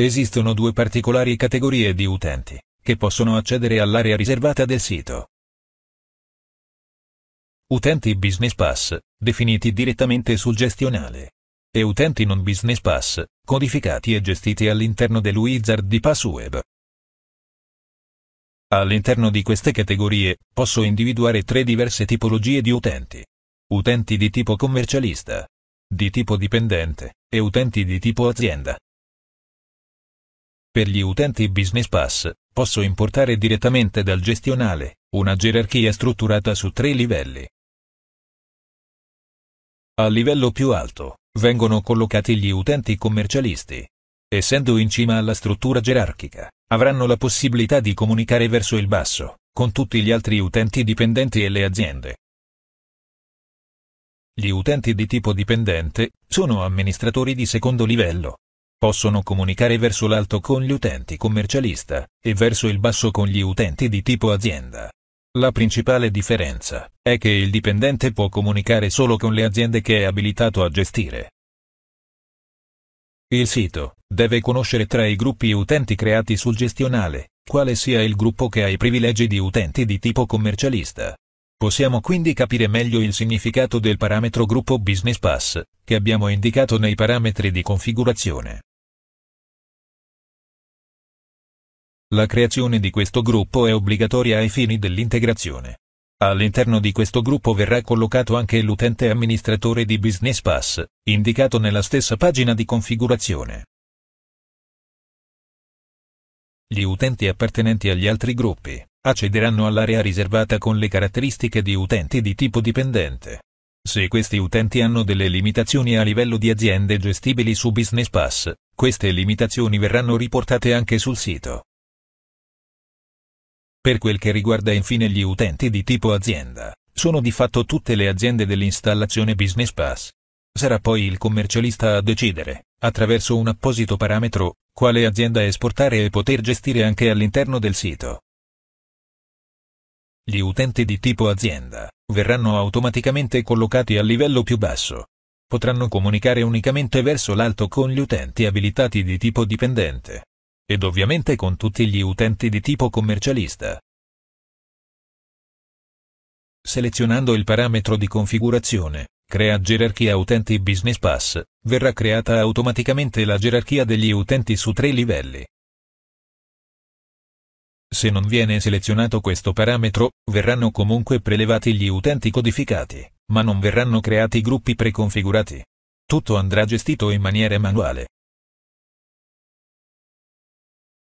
Esistono due particolari categorie di utenti, che possono accedere all'area riservata del sito. Utenti Business Pass, definiti direttamente sul gestionale, e utenti non Business Pass, codificati e gestiti all'interno del wizard di PassWeb. All'interno di queste categorie posso individuare tre diverse tipologie di utenti. Utenti di tipo commercialista, di tipo dipendente e utenti di tipo azienda. Per gli utenti Business Pass, posso importare direttamente dal gestionale una gerarchia strutturata su tre livelli. Al livello più alto, vengono collocati gli utenti commercialisti. Essendo in cima alla struttura gerarchica, avranno la possibilità di comunicare verso il basso, con tutti gli altri utenti dipendenti e le aziende. Gli utenti di tipo dipendente sono amministratori di secondo livello, possono comunicare verso l'alto con gli utenti commercialista e verso il basso con gli utenti di tipo azienda. La principale differenza è che il dipendente può comunicare solo con le aziende che è abilitato a gestire. Il sito deve conoscere tra i gruppi utenti creati sul gestionale quale sia il gruppo che ha i privilegi di utenti di tipo commercialista. Possiamo quindi capire meglio il significato del parametro gruppo Business Pass, che abbiamo indicato nei parametri di configurazione. La creazione di questo gruppo è obbligatoria ai fini dell'integrazione. All'interno di questo gruppo verrà collocato anche l'utente amministratore di Business Pass, indicato nella stessa pagina di configurazione. Gli utenti appartenenti agli altri gruppi accederanno all'area riservata con le caratteristiche di utenti di tipo dipendente. Se questi utenti hanno delle limitazioni a livello di aziende gestibili su Business Pass, queste limitazioni verranno riportate anche sul sito. Per quel che riguarda infine gli utenti di tipo azienda, sono di fatto tutte le aziende dell'installazione Business Pass. Sarà poi il commercialista a decidere, attraverso un apposito parametro, quale azienda esportare e poter gestire anche all'interno del sito. Gli utenti di tipo azienda verranno automaticamente collocati al livello più basso. Potranno comunicare unicamente verso l'alto con gli utenti abilitati di tipo dipendente, ed ovviamente con tutti gli utenti di tipo commercialista. Selezionando il parametro di configurazione, Crea gerarchia utenti Business Pass, verrà creata automaticamente la gerarchia degli utenti su tre livelli. Se non viene selezionato questo parametro, verranno comunque prelevati gli utenti codificati, ma non verranno creati gruppi preconfigurati. Tutto andrà gestito in maniera manuale.